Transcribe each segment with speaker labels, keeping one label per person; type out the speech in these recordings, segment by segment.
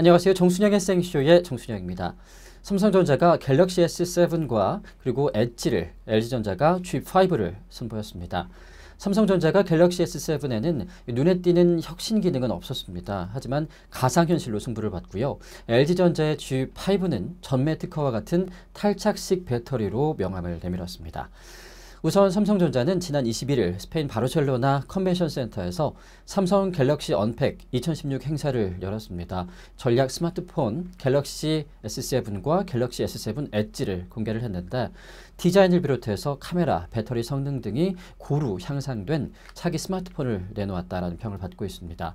Speaker 1: 안녕하세요. 정순영의 생쇼의 정순영입니다. 삼성전자가 갤럭시 S7과 그리고 엣지를 LG전자가 G5를 선보였습니다. 삼성전자가 갤럭시 S7에는 눈에 띄는 혁신 기능은 없었습니다. 하지만 가상현실로 승부를 봤고요. LG전자의 G5는 전매 특허와 같은 탈착식 배터리로 명함을 내밀었습니다. 우선 삼성전자는 지난 21일 스페인 바르셀로나 컨벤션 센터에서 삼성 갤럭시 언팩 2016 행사를 열었습니다. 전략 스마트폰 갤럭시 S7과 갤럭시 S7 엣지를 공개를 했는데 디자인을 비롯해서 카메라, 배터리 성능 등이 고루 향상된 차기 스마트폰을 내놓았다라는 평을 받고 있습니다.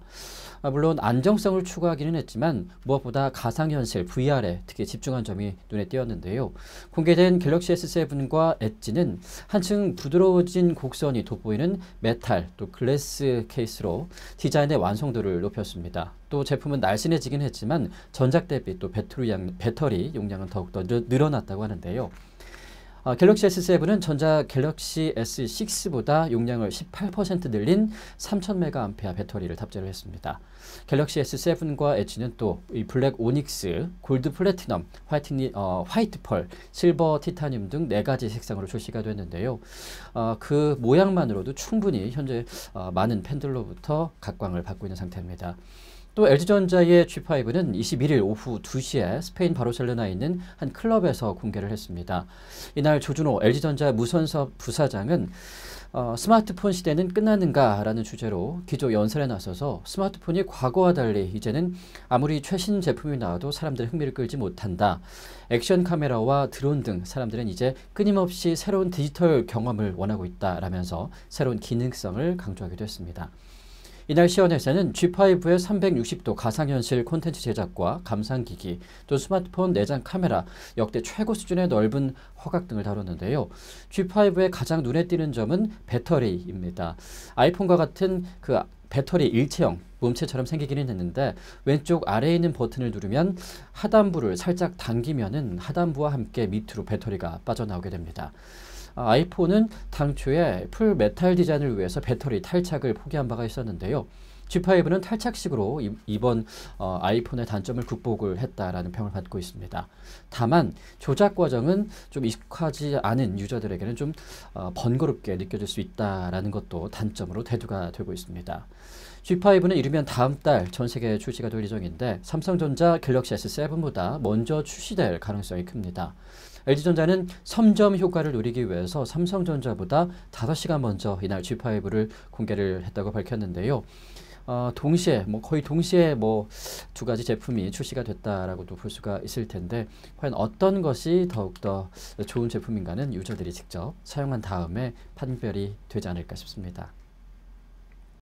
Speaker 1: 아, 물론 안정성을 추구하기는 했지만 무엇보다 가상현실 VR에 특히 집중한 점이 눈에 띄었는데요. 공개된 갤럭시 S7과 엣지는 한층 한층 부드러워진 곡선이 돋보이는 메탈 또 글래스 케이스로 디자인의 완성도를 높였습니다. 또 제품은 날씬해지긴 했지만 전작 대비 또 배터리 용량은 더욱더 늘어났다고 하는데요. 어, 갤럭시 S7은 전자 갤럭시 S6보다 용량을 18% 늘린 3000mAh 배터리를 탑재를 했습니다. 갤럭시 S7과 H는 또 이 블랙 오닉스, 골드 플래티넘, 화이트, 어, 화이트 펄, 실버 티타늄 등 네 가지 색상으로 출시가 됐는데요. 어, 그 모양만으로도 충분히 현재 어, 많은 팬들로부터 각광을 받고 있는 상태입니다. 또 LG전자의 G5는 21일 오후 2시에 스페인 바르셀로나에 있는 한 클럽에서 공개를 했습니다. 이날 이날 조준호 LG전자 무선섭업 부사장은 어, 스마트폰 시대는 끝나는가라는 주제로 기조 연설에 나서서 스마트폰이 과거와 달리 이제는 아무리 최신 제품이 나와도 사람들의 흥미를 끌지 못한다. 액션 카메라와 드론 등 사람들은 이제 끊임없이 새로운 디지털 경험을 원하고 있다라면서 새로운 기능성을 강조하기도 했습니다. 이날 시연에서는 G5의 360도 가상현실 콘텐츠 제작과 감상기기 또 스마트폰 내장 카메라 역대 최고 수준의 넓은 허각 등을 다뤘는데요. G5의 가장 눈에 띄는 점은 배터리입니다. 아이폰과 같은 그 배터리 일체형 몸체처럼 생기기는 했는데 왼쪽 아래에 있는 버튼을 누르면 하단부를 살짝 당기면은 하단부와 함께 밑으로 배터리가 빠져나오게 됩니다. 아, 아이폰은 당초에 풀 메탈 디자인을 위해서 배터리 탈착을 포기한 바가 있었는데요. G5는 탈착식으로 이번 어, 아이폰의 단점을 극복을 했다라는 평을 받고 있습니다. 다만 조작 과정은 좀 익숙하지 않은 유저들에게는 좀 어, 번거롭게 느껴질 수 있다라는 것도 단점으로 대두가 되고 있습니다. G5는 이르면 다음 달 전 세계에 출시가 될 예정인데 삼성전자 갤럭시 S7보다 먼저 출시될 가능성이 큽니다. LG전자는 섬점 효과를 노리기 위해서 삼성전자보다 5시간 먼저 이날 G5를 공개를 했다고 밝혔는데요. 어, 동시에 뭐 거의 동시에 뭐 두 가지 제품이 출시가 됐다라고도 볼 수가 있을 텐데 과연 어떤 것이 더욱더 좋은 제품인가는 유저들이 직접 사용한 다음에 판별이 되지 않을까 싶습니다.